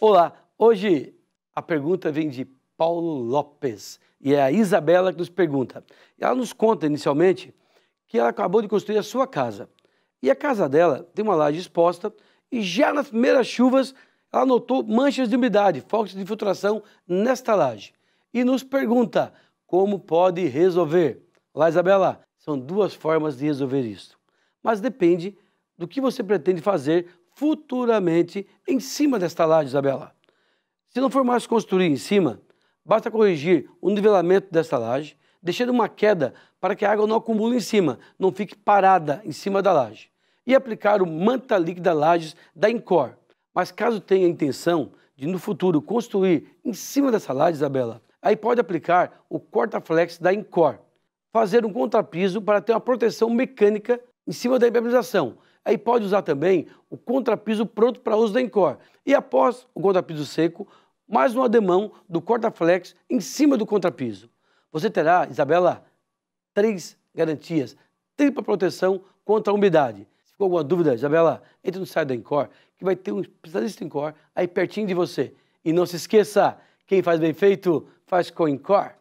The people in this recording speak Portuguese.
Olá, hoje a pergunta vem de Paulo Lopes e é a Isabela que nos pergunta. Ela nos conta inicialmente que ela acabou de construir a sua casa e a casa dela tem uma laje exposta e já nas primeiras chuvas ela notou manchas de umidade, focos de infiltração nesta laje e nos pergunta como pode resolver. Olá, Isabela, são duas formas de resolver isso, mas depende do que você pretende fazer futuramente em cima desta laje, Isabela. Se não for mais construir em cima, basta corrigir o nivelamento desta laje, deixando uma queda para que a água não acumule em cima, não fique parada em cima da laje, e aplicar o manta líquida lajes da Incor. Mas caso tenha a intenção de no futuro construir em cima dessa laje, Isabela, aí pode aplicar o corta-flex da Incor, fazer um contrapiso para ter uma proteção mecânica em cima da impermeabilização, Aí pode usar também o contrapiso pronto para uso da Encore. E após o contrapiso seco, mais um ademão do corta-flex em cima do contrapiso. Você terá, Isabela, três garantias, tripla proteção contra a umidade. Se ficou alguma dúvida, Isabela, entre no site da Encore, que vai ter um especialista Encore aí pertinho de você. E não se esqueça, quem faz bem feito, faz com Encore.